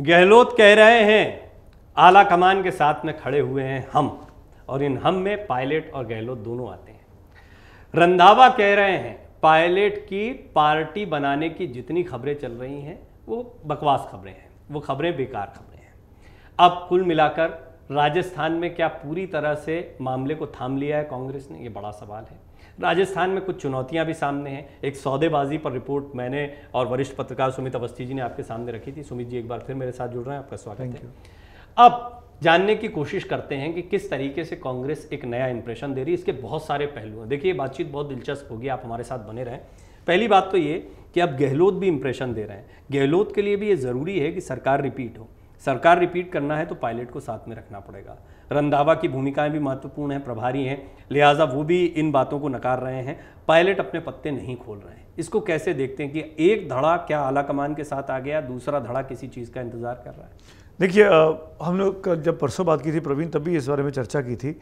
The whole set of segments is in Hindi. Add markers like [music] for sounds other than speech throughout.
गहलोत कह रहे हैं आला कमान के साथ में खड़े हुए हैं हम और इन हम में पायलट और गहलोत दोनों आते हैं रंधावा कह रहे हैं पायलट की पार्टी बनाने की जितनी खबरें चल रही हैं वो बकवास खबरें हैं वो खबरें बेकार खबरें हैं अब कुल मिलाकर राजस्थान में क्या पूरी तरह से मामले को थाम लिया है कांग्रेस ने ये बड़ा सवाल है राजस्थान में कुछ चुनौतियां भी सामने हैं एक सौदेबाजी पर रिपोर्ट मैंने और वरिष्ठ पत्रकार सुमित अवस्थी जी ने आपके सामने रखी थी सुमित जी एक बार फिर मेरे साथ जुड़ रहे हैं आपका स्वागत है अब जानने की कोशिश करते हैं कि किस तरीके से कांग्रेस एक नया इंप्रेशन दे रही है इसके बहुत सारे पहलू हैं देखिए बातचीत बहुत दिलचस्प होगी आप हमारे साथ बने रहें पहली बात तो ये कि अब गहलोत भी इंप्रेशन दे रहे हैं गहलोत के लिए भी ये ज़रूरी है कि सरकार रिपीट हो सरकार रिपीट करना है तो पायलट को साथ में रखना पड़ेगा रंधावा की भूमिकाएं भी महत्वपूर्ण हैं प्रभारी हैं लिहाजा वो भी इन बातों को नकार रहे हैं पायलट अपने पत्ते नहीं खोल रहे हैं इसको कैसे देखते हैं कि एक धड़ा क्या आला कमान के साथ आ गया दूसरा धड़ा किसी चीज़ का इंतज़ार कर रहा है देखिए हम लोग जब परसों बात की थी प्रवीण तब भी इस बारे में चर्चा की थी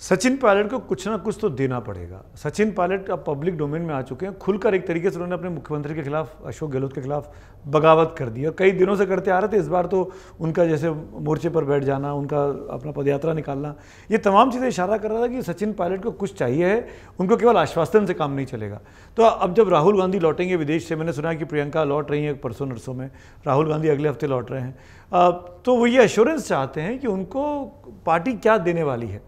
सचिन पायलट को कुछ ना कुछ तो देना पड़ेगा सचिन पायलट अब पब्लिक डोमेन में आ चुके हैं खुलकर एक तरीके से उन्होंने अपने मुख्यमंत्री के खिलाफ अशोक गहलोत के खिलाफ बगावत कर दी और कई दिनों से करते आ रहे थे इस बार तो उनका जैसे मोर्चे पर बैठ जाना उनका अपना पदयात्रा निकालना ये तमाम चीज़ें इशारा कर रहा था कि सचिन पायलट को कुछ चाहिए है उनको केवल आश्वासन से काम नहीं चलेगा तो अब जब राहुल गांधी लौटेंगे विदेश से मैंने सुना कि प्रियंका लौट रही हैं परसों नरसों में राहुल गांधी अगले हफ्ते लौट रहे हैं तो वो ये अश्योरेंस चाहते हैं कि उनको पार्टी क्या देने वाली है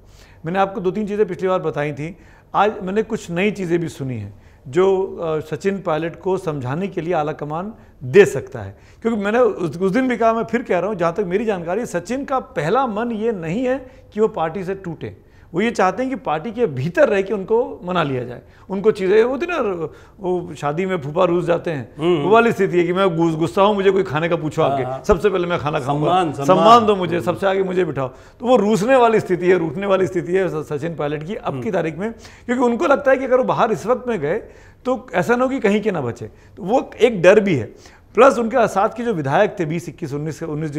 मैंने आपको दो तीन चीज़ें पिछली बार बताई थी आज मैंने कुछ नई चीज़ें भी सुनी हैं जो सचिन पायलट को समझाने के लिए आला कमान दे सकता है क्योंकि मैंने उस, उस दिन भी कहा मैं फिर कह रहा हूँ जहाँ तक मेरी जानकारी सचिन का पहला मन ये नहीं है कि वो पार्टी से टूटे वो ये चाहते हैं कि पार्टी के भीतर रह के उनको मना लिया जाए उनको चीज़ें वो थी ना वो शादी में फूफा रूस जाते हैं हम्म। वो वाली स्थिति है कि मैं गुस्सा हूँ मुझे कोई खाने का पूछो आगे हाँ। सबसे पहले मैं खाना खाऊंगा सम्मान दो मुझे हम्म। सबसे आगे मुझे बिठाओ तो वो रूसने वाली स्थिति है रूठने वाली स्थिति है सचिन पायलट की अब की हम्म। तारीख में क्योंकि उनको लगता है कि अगर वो बाहर इस वक्त में गए तो ऐसा ना हो कि कहीं के ना बचे तो वो एक डर भी है प्लस उनके साथ के जो विधायक थे बीस इक्कीस उन्नीस उन्नीस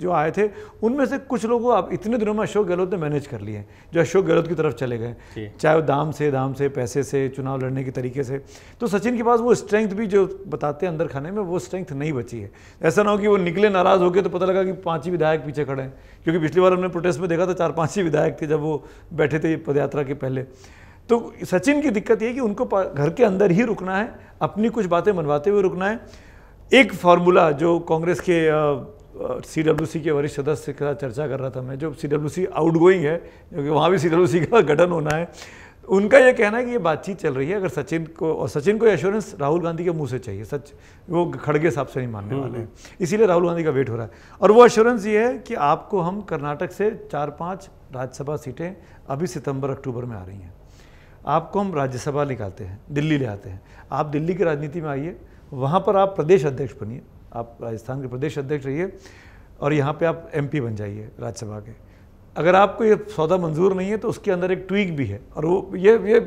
जो आए थे उनमें से कुछ लोगों अब इतने दिनों में अशोक गहलोत ने मैनेज कर लिए जो अशोक गहलोत की तरफ चले गए चाहे वो दाम से दाम से पैसे से चुनाव लड़ने के तरीके से तो सचिन के पास वो स्ट्रेंथ भी जो बताते हैं अंदर खाने में वो स्ट्रेंथ नहीं बची है ऐसा ना हो कि वो निकले नाराज़ हो गए तो पता लगा कि पाँच ही विधायक पीछे खड़े हैं क्योंकि पिछली बार हमने प्रोटेस्ट में देखा था चार पाँच ही विधायक थे जब वो बैठे थे पदयात्रा के पहले तो सचिन की दिक्कत ये कि उनको घर के अंदर ही रुकना है अपनी कुछ बातें मनवाते हुए रुकना है एक फार्मूला जो कांग्रेस के सी डब्ल्यू सी के वरिष्ठ सदस्य के साथ चर्चा कर रहा था मैं जो C W C outgoing है क्योंकि वहाँ भी सी डब्ल्यू सी का गठन होना है उनका यह कहना है कि ये बातचीत चल रही है अगर सचिन को और सचिन को एश्योरेंस राहुल गांधी के मुंह से चाहिए सच वो खड़गे साहब से नहीं मानने हम्म, वाले हम्म। हैं इसीलिए राहुल गांधी का वेट हो रहा है और वो एश्योरेंस ये है कि आपको हम कर्नाटक से चार पाँच राज्यसभा सीटें अभी सितंबर अक्टूबर में आ रही हैं आपको हम राज्यसभा निकालते हैं दिल्ली ले आते हैं आप दिल्ली की राजनीति में आइए वहाँ पर आप प्रदेश अध्यक्ष बनिए आप राजस्थान के प्रदेश अध्यक्ष रहिए और यहाँ पे आप एमपी बन जाइए राज्यसभा के अगर आपको ये सौदा मंजूर नहीं है तो उसके अंदर एक ट्वीक भी है और वो ये ये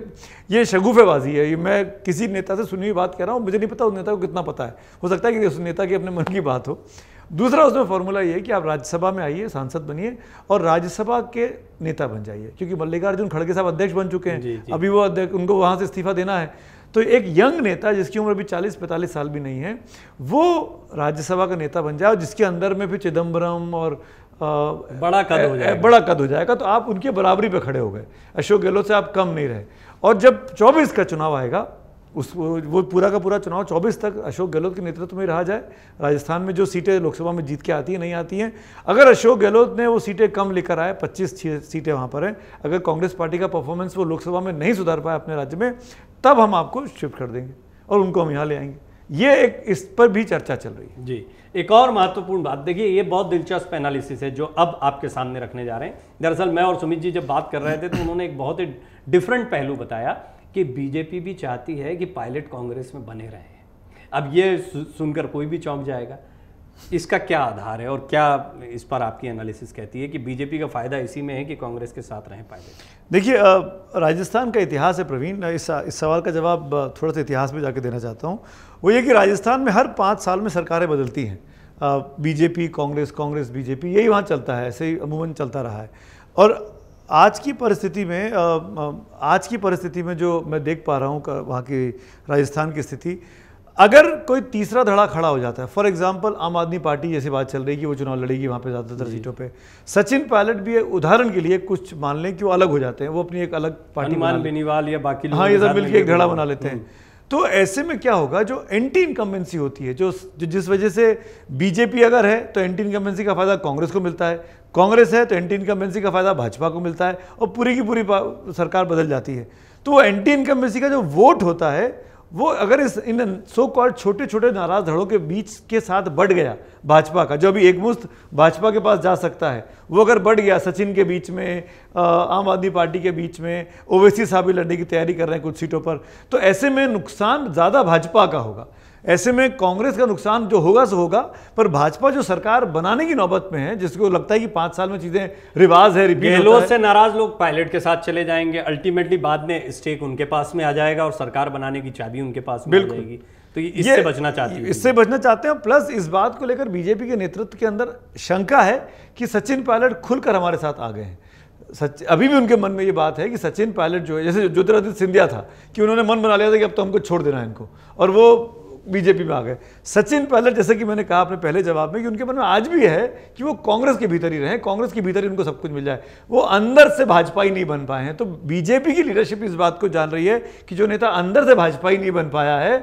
ये शगुफेबाजी है ये मैं किसी नेता से सुनी हुई बात कह रहा हूँ मुझे नहीं पता उस नेता को कितना पता है हो सकता है कि उस नेता की अपने मन की बात हो दूसरा उसमें फॉर्मूला ये है कि आप राज्यसभा में आइए सांसद बनिए और राज्यसभा के नेता बन जाइए क्योंकि मल्लिकार्जुन खड़गे साहब अध्यक्ष बन चुके हैं अभी वो अध्यक्ष उनको वहाँ से इस्तीफा देना है तो एक यंग नेता जिसकी उम्र अभी 40-45 साल भी नहीं है वो राज्यसभा का नेता बन जाए और जिसके अंदर में फिर चिदम्बरम और आ, बड़ा कद हो जाएगा बड़ा कद हो जाएगा तो आप उनके बराबरी पे खड़े हो गए अशोक गहलोत से आप कम नहीं रहे और जब 24 का चुनाव आएगा उस वो पूरा का पूरा चुनाव 24 तक अशोक गहलोत के नेतृत्व में रहा जाए राजस्थान में जो सीटें लोकसभा में जीत के आती हैं नहीं आती हैं अगर अशोक गहलोत ने वो सीटें कम लेकर आए 25 सीटें वहाँ पर हैं अगर कांग्रेस पार्टी का परफॉर्मेंस वो लोकसभा में नहीं सुधार पाए अपने राज्य में तब हम आपको शिफ्ट कर देंगे और उनको हम यहाँ ले आएंगे ये एक इस पर भी चर्चा चल रही है जी एक और महत्वपूर्ण बात देखिए ये बहुत दिलचस्प एनालिसिस है जो अब आपके सामने रखने जा रहे हैं दरअसल मैं और सुमित जी जब बात कर रहे थे तो उन्होंने एक बहुत ही डिफरेंट पहलू बताया कि बीजेपी भी चाहती है कि पायलट कांग्रेस में बने रहें अब ये सुनकर कोई भी चौंक जाएगा इसका क्या आधार है और क्या इस पर आपकी एनालिसिस कहती है कि बीजेपी का फायदा इसी में है कि कांग्रेस के साथ रहें पाए देखिए राजस्थान का इतिहास है प्रवीण इस इस सवाल का जवाब थोड़ा सा इतिहास में जाके देना चाहता हूँ वो ये कि राजस्थान में हर पाँच साल में सरकारें बदलती हैं बीजेपी कांग्रेस कांग्रेस बीजेपी यही वहाँ चलता है ऐसे ही अमूमन चलता रहा है और आज की परिस्थिति में आज की परिस्थिति में जो मैं देख पा रहा हूँ वहाँ की राजस्थान की स्थिति अगर कोई तीसरा धड़ा खड़ा हो जाता है फॉर एग्जाम्पल आम आदमी पार्टी जैसी बात चल रही है कि वो चुनाव लड़ेगी वहाँ पे ज़्यादातर सीटों पे सचिन पायलट भी उदाहरण के लिए कुछ मान लें कि वो अलग हो जाते हैं वो अपनी एक अलग पार्टी मान बेनीवाल या बाकी हाँ ये सब मिलकर एक धड़ा बना लेते हैं हम्म। तो ऐसे में क्या होगा जो एंटी इनकम्बेंसी होती है जो, जिस वजह से बीजेपी अगर है तो एंटी इनकम्बेंसी का फ़ायदा कांग्रेस को मिलता है कांग्रेस है तो एंटी इनकम्बेंसी का फ़ायदा भाजपा को मिलता है और पूरी की पूरी सरकार बदल जाती है तो एंटी इनकम्बेंसी का जो वोट होता है वो अगर इस इन सो कॉल्ड छोटे छोटे नाराज धड़ों के बीच के साथ बढ़ गया भाजपा का जो अभी एकमुश्त भाजपा के पास जा सकता है वो अगर बढ़ गया सचिन के बीच में आम आदमी पार्टी के बीच में ओवैसी साहब भी लड़ने की तैयारी कर रहे हैं कुछ सीटों पर तो ऐसे में नुकसान ज़्यादा भाजपा का होगा ऐसे में कांग्रेस का नुकसान जो होगा सो होगा पर भाजपा जो सरकार बनाने की नौबत में है जिसको लगता है कि पांच साल में चीजें रिवाज है गहलोत से नाराज लोग पायलट के साथ चले जाएंगे अल्टीमेटली बाद में स्टेक उनके पास में आ जाएगा और सरकार बनाने की चाबी उनके पास में आ जाएगी तो इससे बचना चाहते हैं इससे बचना चाहते हैं प्लस इस बात को लेकर बीजेपी के नेतृत्व के अंदर शंका है कि सचिन पायलट खुलकर हमारे साथ आ गए हैं सच अभी भी उनके मन में ये बात है कि सचिन पायलट जो है जैसे ज्योतिरादित्य सिंधिया था कि उन्होंने मन बना लिया था कि अब तो हमको छोड़ देना है इनको और वो बीजेपी में आ गए सचिन पायलट जैसे कि मैंने कहा अपने पहले जवाब में कि उनके मन में आज भी है कि वो कांग्रेस के भीतर ही रहे कांग्रेस के भीतर ही उनको सब कुछ मिल जाए वो अंदर से भाजपा ही नहीं बन पाए हैं तो बीजेपी की लीडरशिप इस बात को जान रही है कि जो नेता अंदर से भाजपा ही नहीं बन पाया है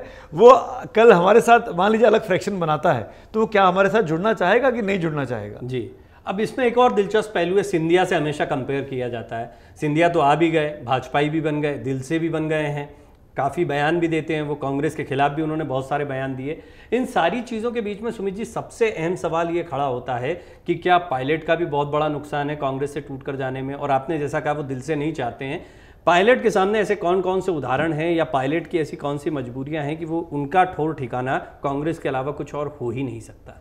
वो कल हमारे साथ मान लीजिए अलग फ्रैक्शन बनाता है तो वो क्या हमारे साथ जुड़ना चाहेगा कि नहीं जुड़ना चाहेगा जी अब इसमें एक और दिलचस्प पहलू है सिंधिया से हमेशा कंपेयर किया जाता है सिंधिया तो आ भी गए भाजपाई भी बन गए दिल से भी बन गए हैं काफ़ी बयान भी देते हैं वो कांग्रेस के खिलाफ भी उन्होंने बहुत सारे बयान दिए इन सारी चीज़ों के बीच में सुमित जी सबसे अहम सवाल ये खड़ा होता है कि क्या पायलट का भी बहुत बड़ा नुकसान है कांग्रेस से टूट कर जाने में और आपने जैसा कहा वो दिल से नहीं चाहते हैं पायलट के सामने ऐसे कौन कौन से उदाहरण हैं या पायलट की ऐसी कौन सी मजबूरियां हैं कि वो उनका ठोर ठिकाना कांग्रेस के अलावा कुछ और हो ही नहीं सकता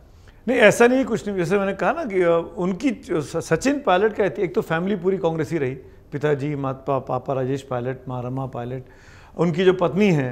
नहीं ऐसा नहीं कुछ नहीं जैसे मैंने कहा ना कि उनकी सचिन पायलट का एक तो फैमिली पूरी कांग्रेस ही रही पिताजी माता पापा राजेश पायलट मारमा पायलट उनकी जो पत्नी है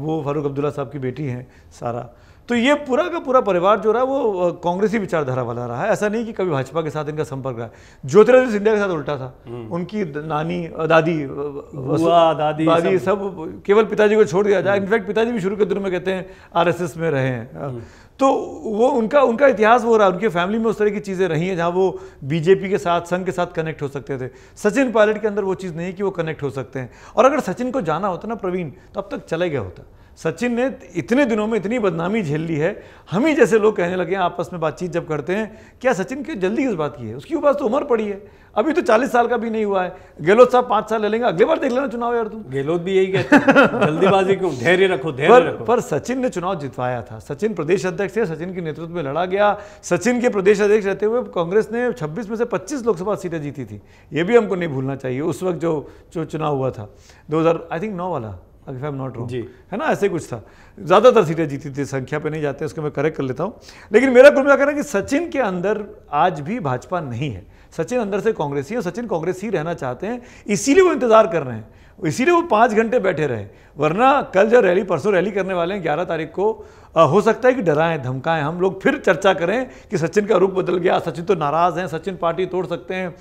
वो फारूक अब्दुल्ला साहब की बेटी हैं सारा तो ये पूरा का पूरा परिवार जो रहा वो कांग्रेसी विचारधारा वाला रहा है ऐसा नहीं कि कभी भाजपा के साथ इनका संपर्क रहा है ज्योतिरादित्य सिंधिया के साथ उल्टा था हम्म। उनकी नानी दादी बुआ दादी दादी सब, सब केवल पिताजी को छोड़ दिया जाए हम्म। इनफैक्ट पिताजी भी शुरू के दिनों में कहते हैं आरएसएस में रहे हैं हम्म। तो वो उनका उनका इतिहास वो रहा उनकी फैमिली में उस तरह की चीज़ें रही हैं जहाँ वो बीजेपी के साथ संघ के साथ कनेक्ट हो सकते थे सचिन पायलट के अंदर वो चीज़ नहीं कि वो कनेक्ट हो सकते हैं और अगर सचिन को जाना होता ना प्रवीण तो अब तक चले गया होता सचिन ने इतने दिनों में इतनी बदनामी झेल ली है हम ही जैसे लोग कहने लगे हैं आपस में बातचीत जब करते हैं क्या सचिन की जल्दी इस बात की है उसकी उपास तो उम्र पड़ी है अभी तो चालीस साल का भी नहीं हुआ है गहलोत साहब पांच साल ले लेंगे अगले बार देख लेना चुनाव यार तुम गहलोत भी यही कहते जल्दीबाजी क्यों धैर्य रखो धैर्य पर, पर सचिन ने चुनाव जितवाया था सचिन प्रदेश अध्यक्ष थे सचिन के नेतृत्व में लड़ा गया सचिन के प्रदेश अध्यक्ष रहते हुए कांग्रेस ने छब्बीस में से पच्चीस लोकसभा सीटें जीती थी ये भी हमको नहीं भूलना चाहिए उस वक्त जो चुनाव हुआ था दो आई थिंक नौ वाला अगर आई एम नॉट रॉन्ग है ना ऐसे कुछ था ज़्यादातर सीटें जीती थी संख्या पे नहीं जाते उसको मैं करेक्ट कर लेता हूँ लेकिन मेरा कुल मिलाकर है कि सचिन के अंदर आज भी भाजपा नहीं है सचिन अंदर से कांग्रेस ही है सचिन कांग्रेस ही रहना चाहते हैं इसीलिए वो इंतजार कर रहे हैं इसीलिए वो पाँच घंटे बैठे रहे वरना कल जो रैली परसों रैली करने वाले हैं ग्यारह तारीख को आ, हो सकता है कि डराएं धमकाएं हम लोग फिर चर्चा करें कि सचिन का रूप बदल गया सचिन तो नाराज़ हैं सचिन पार्टी तोड़ सकते हैं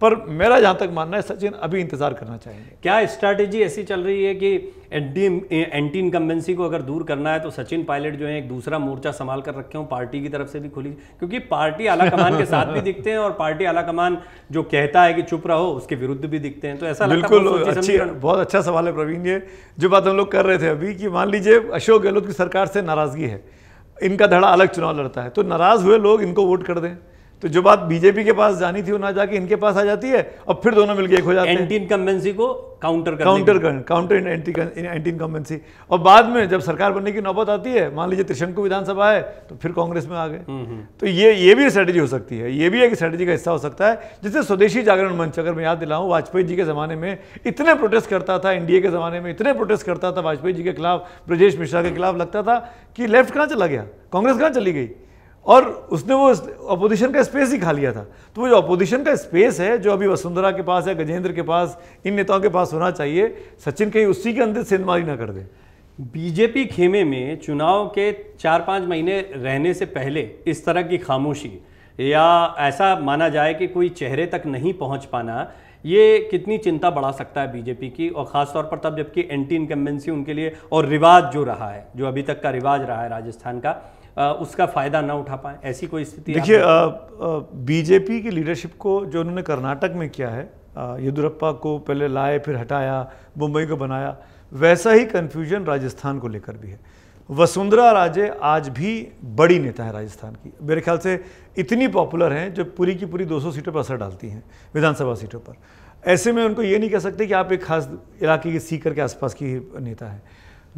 पर मेरा जहाँ तक मानना है सचिन अभी इंतजार करना चाहिए क्या स्ट्रैटेजी ऐसी चल रही है कि एंटी एंटी इनकम्बेंसी को अगर दूर करना है तो सचिन पायलट जो है एक दूसरा मोर्चा संभाल कर रखे हूँ पार्टी की तरफ से भी खुली क्योंकि पार्टी आला कमान के साथ भी दिखते हैं और पार्टी आला कमान जो कहता है कि चुप रहो उसके विरुद्ध भी दिखते हैं तो ऐसा बिल्कुल अच्छी बहुत अच्छा सवाल है प्रवीण ये जो बात हम लोग कर रहे थे अभी कि मान लीजिए अशोक गहलोत की सरकार से नाराजगी है इनका धड़ा अलग चुनाव लड़ता है तो नाराज हुए लोग इनको वोट कर दें तो जो बात बीजेपी के पास जानी थी वो ना जाके इनके पास आ जाती है और फिर दोनों मिलकर एक हो जाते हैं एंटी इनकम्बेंसी को counter counter counter anti incumbency और बाद में जब सरकार बनने की नौबत आती है मान लीजिए त्रिशंकु विधानसभा है तो फिर कांग्रेस में आ गए हम्म, हम्म। तो ये ये भी स्ट्रेटेजी हो सकती है ये भी एक स्ट्रेटेजी का हिस्सा हो सकता है जिससे स्वदेशी जागरण मंच अगर मैं याद दिलाऊं वाजपेयी जी के ज़माने में इतने प्रोटेस्ट करता था एनडीए के ज़माने में इतने प्रोटेस्ट करता था वाजपेयी जी के खिलाफ ब्रजेश मिश्रा के खिलाफ लगता था कि लेफ्ट कहाँ चला गया कांग्रेस कहाँ चली गई और उसने वो अपोजिशन का स्पेस ही खा लिया था तो वो जो अपोजिशन का स्पेस है जो अभी वसुंधरा के पास या गजेंद्र के पास इन नेताओं के पास होना चाहिए सचिन कहीं उसी के अंदर सेंधमारी ना कर दे बीजेपी खेमे में चुनाव के चार पाँच महीने रहने से पहले इस तरह की खामोशी या ऐसा माना जाए कि कोई चेहरे तक नहीं पहुंच पाना ये कितनी चिंता बढ़ा सकता है बीजेपी की और ख़ासतौर पर तब जबकि एंटी इनकम्बेंसी उनके लिए और रिवाज जो रहा है जो अभी तक का रिवाज रहा है राजस्थान का उसका फ़ायदा ना उठा पाए ऐसी कोई स्थिति देखिए बीजेपी की लीडरशिप को जो उन्होंने कर्नाटक में किया है येदुरप्पा को पहले लाए फिर हटाया मुंबई को बनाया वैसा ही कन्फ्यूजन राजस्थान को लेकर भी है वसुंधरा राजे आज भी बड़ी नेता है राजस्थान की मेरे ख्याल से इतनी पॉपुलर हैं जो पूरी की पूरी 200 सीटों पर असर डालती हैं विधानसभा सीटों पर ऐसे में उनको ये नहीं कह सकते कि आप एक खास इलाके की सीकर के आसपास की नेता है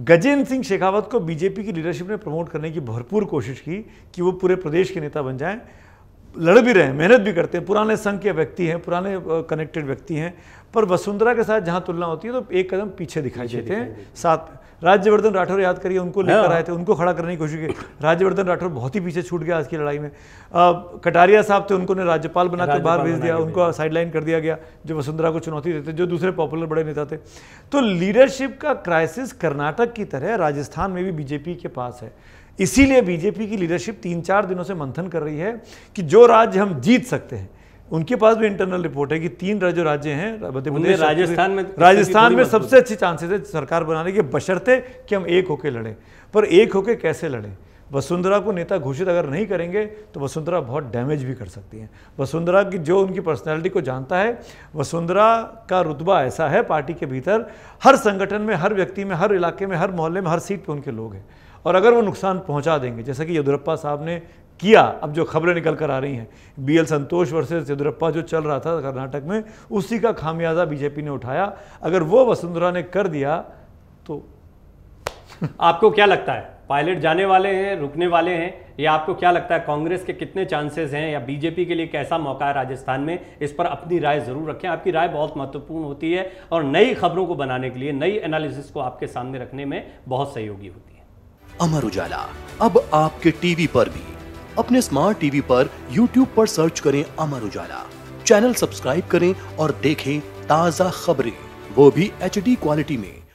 गजेंद्र सिंह शेखावत को बीजेपी की लीडरशिप ने प्रमोट करने की भरपूर कोशिश की कि वो पूरे प्रदेश के नेता बन जाएं लड़ भी रहे हैं मेहनत भी करते हैं पुराने संघ के व्यक्ति हैं पुराने कनेक्टेड व्यक्ति हैं पर वसुंधरा के साथ जहाँ तुलना होती है तो एक कदम पीछे दिखाई देते हैं साथ राज्यवर्धन राठौर याद करिए उनको लेकर हाँ। आए थे उनको खड़ा करने की कोशिश की राज्यवर्धन राठौर बहुत ही पीछे छूट गया आज की लड़ाई में आ, कटारिया साहब थे उनको ने राज्यपाल बनाकर बाहर भेज दिया उनको साइडलाइन कर दिया गया जो वसुंधरा को चुनौती देते जो दूसरे पॉपुलर बड़े नेता थे तो लीडरशिप का क्राइसिस कर्नाटक की तरह राजस्थान में भी बीजेपी के पास है इसीलिए बीजेपी की लीडरशिप तीन चार दिनों से मंथन कर रही है कि जो राज्य हम जीत सकते हैं उनके पास भी इंटरनल रिपोर्ट है कि तीन जो राज्य हैं मध्य प्रदेश राजस्थान में राजस्थान में सबसे अच्छे चांसेस है सरकार बनाने के बशर्ते कि हम एक होके लड़ें पर एक होके कैसे लड़ें वसुंधरा को नेता घोषित अगर नहीं करेंगे तो वसुंधरा बहुत डैमेज भी कर सकती हैं वसुंधरा की जो उनकी पर्सनैलिटी को जानता है वसुंधरा का रुतबा ऐसा है पार्टी के भीतर हर संगठन में हर व्यक्ति में हर इलाके में हर मोहल्ले में हर सीट पर उनके लोग हैं और अगर वो नुकसान पहुंचा देंगे जैसा कि येदुरप्पा साहब ने किया अब जो खबरें निकल कर आ रही हैं बीएल संतोष वर्सेस येदुरप्पा जो चल रहा था कर्नाटक में उसी का खामियाजा बीजेपी ने उठाया अगर वो वसुंधरा ने कर दिया तो [laughs] आपको क्या लगता है पायलट जाने वाले हैं रुकने वाले हैं या आपको क्या लगता है कांग्रेस के कितने चांसेस हैं या बीजेपी के लिए कैसा मौका है राजस्थान में इस पर अपनी राय जरूर रखें आपकी राय बहुत महत्वपूर्ण होती है और नई खबरों को बनाने के लिए नई एनालिसिस को आपके सामने रखने में बहुत सहयोगी होती है अमर उजाला अब आपके टीवी पर भी अपने स्मार्ट टीवी पर यूट्यूब पर सर्च करें अमर उजाला चैनल सब्सक्राइब करें और देखें ताजा खबरें वो भी एच क्वालिटी में